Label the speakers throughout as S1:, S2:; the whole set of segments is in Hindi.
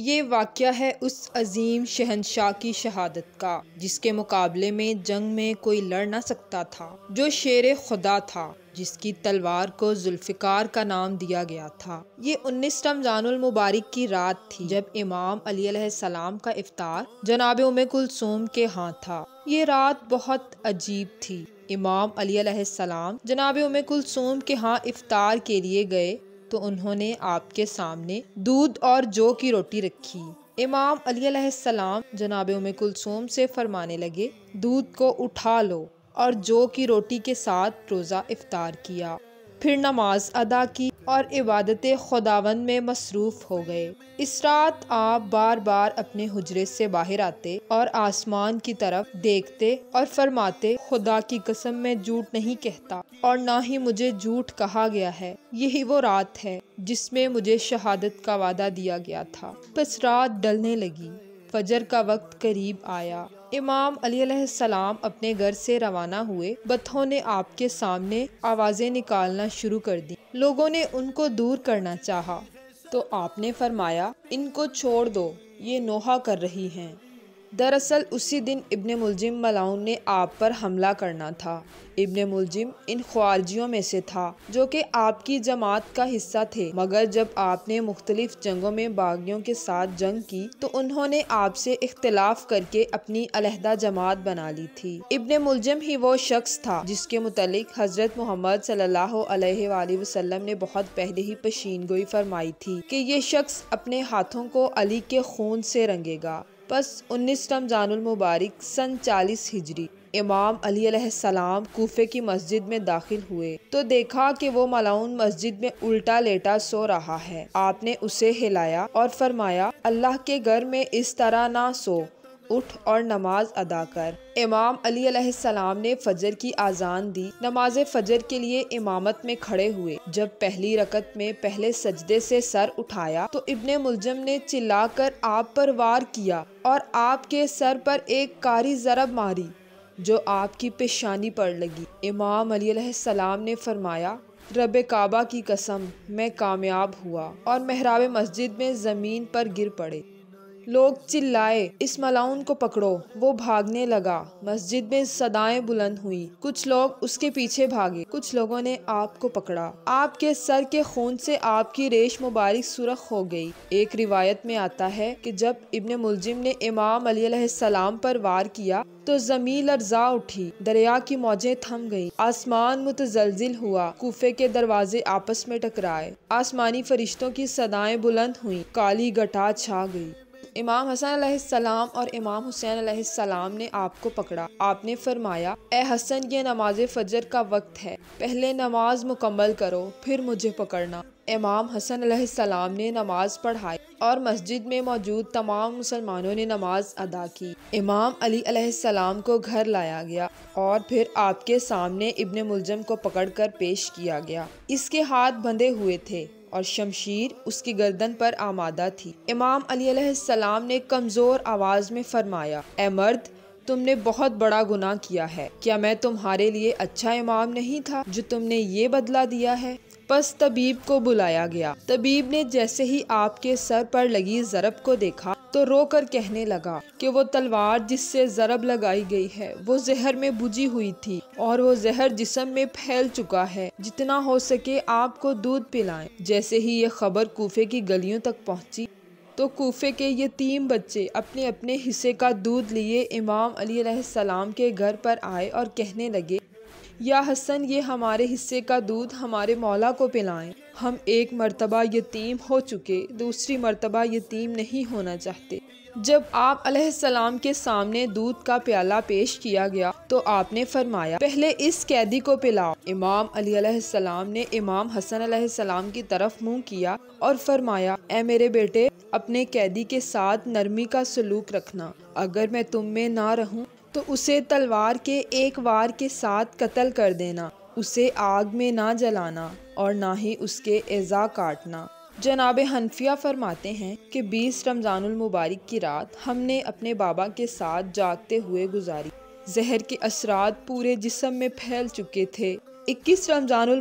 S1: ये वाक़ है उस अजीम शहनशाह की शहादत का जिसके मुकाबले में जंग में कोई लड़ ना सकता था जो शेर खुदा था जिसकी तलवार को जुल्फ़िकार का नाम दिया गया था ये उन्नीस रमज़ानुल मुबारक की रात थी जब इमाम अली सलाम का इफ्तार जनाब उमे कुलसूम के हाथ था ये रात बहुत अजीब थी इमाम अली सलाम जनाब उमे कुलसूम के हाँ इफ्तार के लिए गए तो उन्होंने आपके सामने दूध और जौ की रोटी रखी इमाम अलीसम जनाब उम कुलसूम से फरमाने लगे दूध को उठा लो और जो की रोटी के साथ रोज़ा इफ्तार किया फिर नमाज अदा की और इबादत खुदावन में मसरूफ़ हो गए इस रात आप बार बार अपने हजरे से बाहर आते और आसमान की तरफ देखते और फरमाते खुदा की कसम में झूठ नहीं कहता और ना ही मुझे झूठ कहा गया है यही वो रात है जिसमें मुझे शहादत का वादा दिया गया था बस रात डलने लगी फजर का वक्त करीब आया इमाम अली सलाम अपने घर से रवाना हुए बथों ने आपके सामने आवाज़ें निकालना शुरू कर दी लोगों ने उनको दूर करना चाहा तो आपने फरमाया इनको छोड़ दो ये नोहा कर रही हैं दरअसल उसी दिन इब्न मुलजिम मलाउन ने आप पर हमला करना था इब्न मुलजिम इन ख्वारजियों में से था जो कि आपकी जमात का हिस्सा थे मगर जब आपने मुख्तलिफ जंगों में बागियों के साथ जंग की तो उन्होंने आपसे इख्तलाफ करके अपनी अलहदा जमात बना ली थी इब्न मुलजिम ही वो शख्स था जिसके मुतलिक हजरत मोहम्मद सल्ला वसलम ने बहुत पहले ही पशीनगोई फरमाई थी कि ये शख्स अपने हाथों को अली के खून से रंगेगा पस उन्नीस रमज़ानुल मुबारक सन चालीस हिजरी इमाम अली सलाम कोफे की मस्जिद में दाखिल हुए तो देखा कि वो मलाउन मस्जिद में उल्टा लेटा सो रहा है आपने उसे हिलाया और फरमाया अल्लाह के घर में इस तरह ना सो उठ और नमाज अदा कर इमाम अली अलैहिस्सलाम ने फजर की आज़ान दी नमाज फजर के लिए इमामत में खड़े हुए जब पहली रकत में पहले सजदे से सर उठाया तो इब्ने मुलजम ने चिल्लाकर आप पर वार किया और आपके सर पर एक कारी जरब मारी जो आपकी पेशानी पर लगी इमाम अली अलैहिस्सलाम ने फरमाया रब काबा की कसम मैं कामयाब हुआ और मेहराब मस्जिद में ज़मीन पर गिर पड़े लोग चिल्लाए इस मलाउन को पकड़ो वो भागने लगा मस्जिद में सदाएं बुलंद हुई कुछ लोग उसके पीछे भागे कुछ लोगों ने आप को पकड़ा आपके सर के खून से आपकी रेश मुबारक सुरख हो गई एक रिवायत में आता है कि जब इब्न मुलजिम ने इमाम अली सलाम पर वार किया तो जमील अर्जा उठी दरिया की मौजें थम गईं, आसमान मुतजलजिल हुआ कोफे के दरवाजे आपस में टकराए आसमानी फरिश्तों की सदाएं बुलंद हुई काली गटा छा गई इमाम हसन सलाम और इमाम हुसैन सलाम ने आपको पकड़ा आपने फरमाया ए हसन ये नमाज फजर का वक्त है पहले नमाज मुकम्मल करो फिर मुझे पकड़ना इमाम हसन सलाम ने नमाज पढ़ाई और मस्जिद में मौजूद तमाम मुसलमानों ने नमाज अदा की इमाम अली सलाम को घर लाया गया और फिर आपके सामने इब्ने मुलजम को पकड़कर पेश किया गया इसके हाथ बंधे हुए थे और शमशीर उसकी गर्दन पर आमादा थी इमाम अली सलाम ने कमज़ोर आवाज़ में फरमाया ए मर्द तुमने बहुत बड़ा गुनाह किया है क्या मैं तुम्हारे लिए अच्छा इमाम नहीं था जो तुमने ये बदला दिया है बस तबीब को बुलाया गया तबीब ने जैसे ही आपके सर पर लगी जरब को देखा तो रो कर कहने लगा कि वो तलवार जिससे जरब लगाई गई है वो जहर में बुझी हुई थी और वो जहर जिसम में फैल चुका है जितना हो सके आपको दूध पिलाएं जैसे ही ये खबर कूफे की गलियों तक पहुंची तो कोफे के यतीम बच्चे अपने अपने हिस्से का दूध लिए इमाम अली सलाम के घर पर आए और कहने लगे या हसन ये हमारे हिस्से का दूध हमारे मौला को पिलाएं हम एक मर्तबा यतीम हो चुके दूसरी मर्तबा यतीम नहीं होना चाहते जब आप सलाम के सामने दूध का प्याला पेश किया गया तो आपने फरमाया पहले इस कैदी को पिलाओ इमाम अली सलाम ने इमाम हसन सलाम की तरफ मुंह किया और फरमाया ए मेरे बेटे अपने कैदी के साथ नरमी का सलूक रखना अगर मैं तुम में ना रहूँ तो उसे तलवार के एक वार के साथ कत्ल कर देना उसे आग में ना जलाना और ना ही उसके एज़ा काटना जनाब हनफिया फरमाते हैं कि 20 मुबारक की रात हमने अपने बाबा के साथ जागते हुए गुजारी जहर के असरात पूरे जिसम में फैल चुके थे 21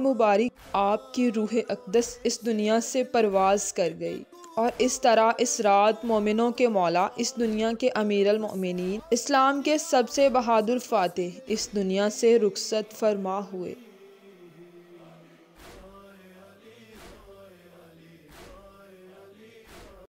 S1: मुबारक आपकी रूह अकदस इस दुनिया से परवाज कर गई और इस तरह इस रात मोमिनों के मौला इस दुनिया के अमीर अमीरमिन इस्लाम के सबसे बहादुर फातेह इस दुनिया से रुखसत फरमा हुए